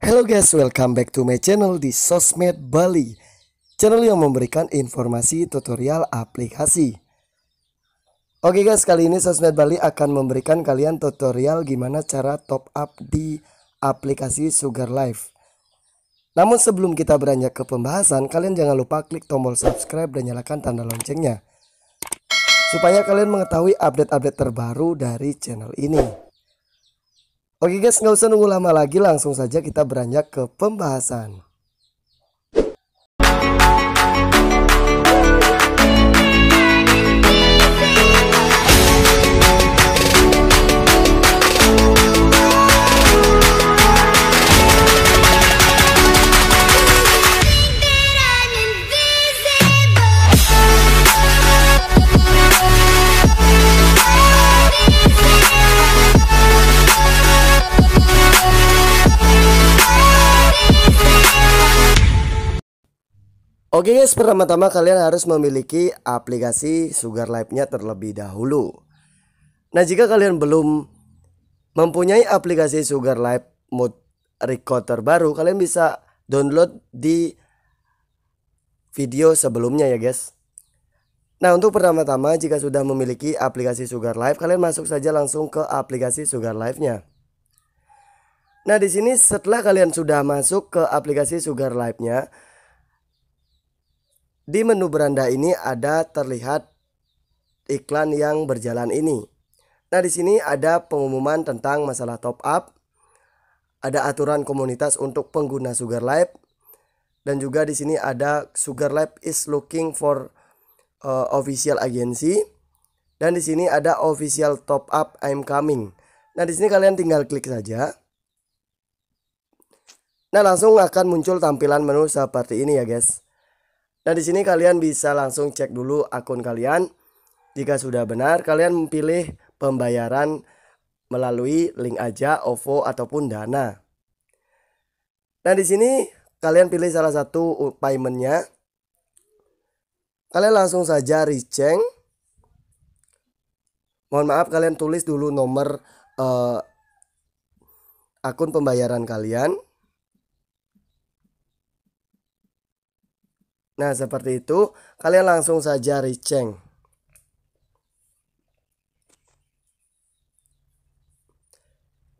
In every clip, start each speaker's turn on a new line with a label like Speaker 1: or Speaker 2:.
Speaker 1: Hello guys, welcome back to my channel di Sosmed Bali Channel yang memberikan informasi tutorial aplikasi Oke guys, kali ini Sosmed Bali akan memberikan kalian tutorial gimana cara top up di aplikasi Sugar Life Namun sebelum kita beranjak ke pembahasan, kalian jangan lupa klik tombol subscribe dan nyalakan tanda loncengnya Supaya kalian mengetahui update-update terbaru dari channel ini Oke guys, nggak usah nunggu lama lagi, langsung saja kita beranjak ke pembahasan. Oke guys, pertama-tama kalian harus memiliki aplikasi Sugar life nya terlebih dahulu. Nah, jika kalian belum mempunyai aplikasi Sugar Life Mood recorder terbaru, kalian bisa download di video sebelumnya ya guys. Nah, untuk pertama-tama jika sudah memiliki aplikasi Sugar Life, kalian masuk saja langsung ke aplikasi Sugar life nya Nah, di sini setelah kalian sudah masuk ke aplikasi Sugar life nya di menu beranda ini ada terlihat iklan yang berjalan ini. Nah, di sini ada pengumuman tentang masalah top up, ada aturan komunitas untuk pengguna Sugar Life, dan juga di sini ada Sugar Life is looking for uh, official agency, dan di sini ada official top up I'm coming. Nah, di sini kalian tinggal klik saja. Nah, langsung akan muncul tampilan menu seperti ini ya, guys. Nah, di sini kalian bisa langsung cek dulu akun kalian. Jika sudah benar, kalian pilih pembayaran melalui link aja, OVO ataupun Dana. Nah, di sini kalian pilih salah satu paymentnya. Kalian langsung saja recheck. Mohon maaf kalian tulis dulu nomor uh, akun pembayaran kalian. Nah, seperti itu. Kalian langsung saja recheck.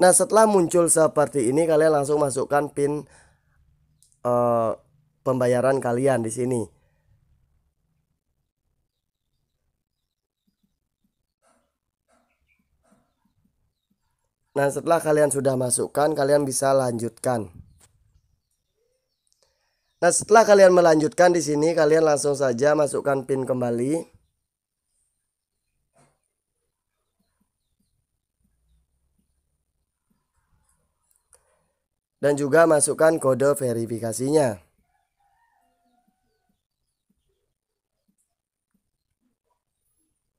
Speaker 1: Nah, setelah muncul seperti ini, kalian langsung masukkan PIN uh, pembayaran kalian di sini. Nah, setelah kalian sudah masukkan, kalian bisa lanjutkan. Nah, setelah kalian melanjutkan di sini, kalian langsung saja masukkan pin kembali. Dan juga masukkan kode verifikasinya.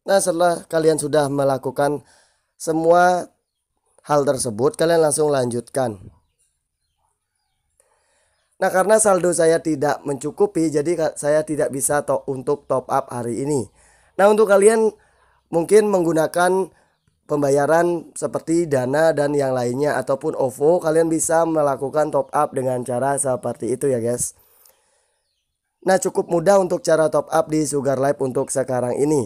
Speaker 1: Nah, setelah kalian sudah melakukan semua hal tersebut, kalian langsung lanjutkan. Nah, karena saldo saya tidak mencukupi, jadi saya tidak bisa to untuk top up hari ini. Nah, untuk kalian mungkin menggunakan pembayaran seperti Dana dan yang lainnya ataupun OVO, kalian bisa melakukan top up dengan cara seperti itu ya, guys. Nah, cukup mudah untuk cara top up di Sugar Life untuk sekarang ini.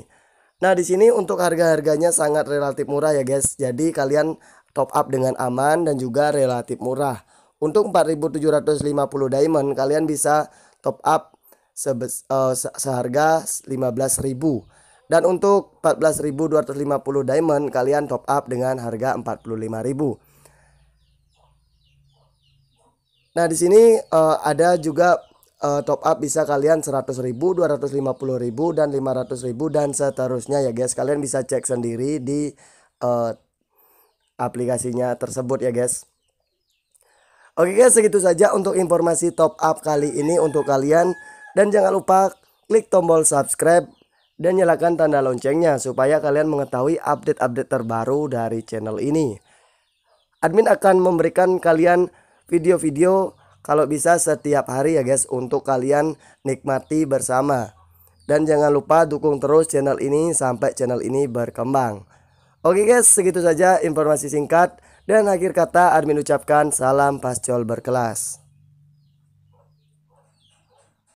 Speaker 1: Nah, di sini untuk harga-harganya sangat relatif murah ya, guys. Jadi, kalian top up dengan aman dan juga relatif murah. Untuk 4750 diamond kalian bisa top up eh, seharga 15.000. Dan untuk 14.250 diamond kalian top up dengan harga 45.000. Nah, di sini uh, ada juga uh, top up bisa kalian 100.000, 250.000 dan 500.000 dan seterusnya ya guys. Kalian bisa cek sendiri di uh, aplikasinya tersebut ya guys. Oke guys segitu saja untuk informasi top up kali ini untuk kalian dan jangan lupa klik tombol subscribe dan nyalakan tanda loncengnya supaya kalian mengetahui update-update terbaru dari channel ini. Admin akan memberikan kalian video-video kalau bisa setiap hari ya guys untuk kalian nikmati bersama. Dan jangan lupa dukung terus channel ini sampai channel ini berkembang. Oke guys, segitu saja informasi singkat dan akhir kata admin ucapkan salam pascol berkelas.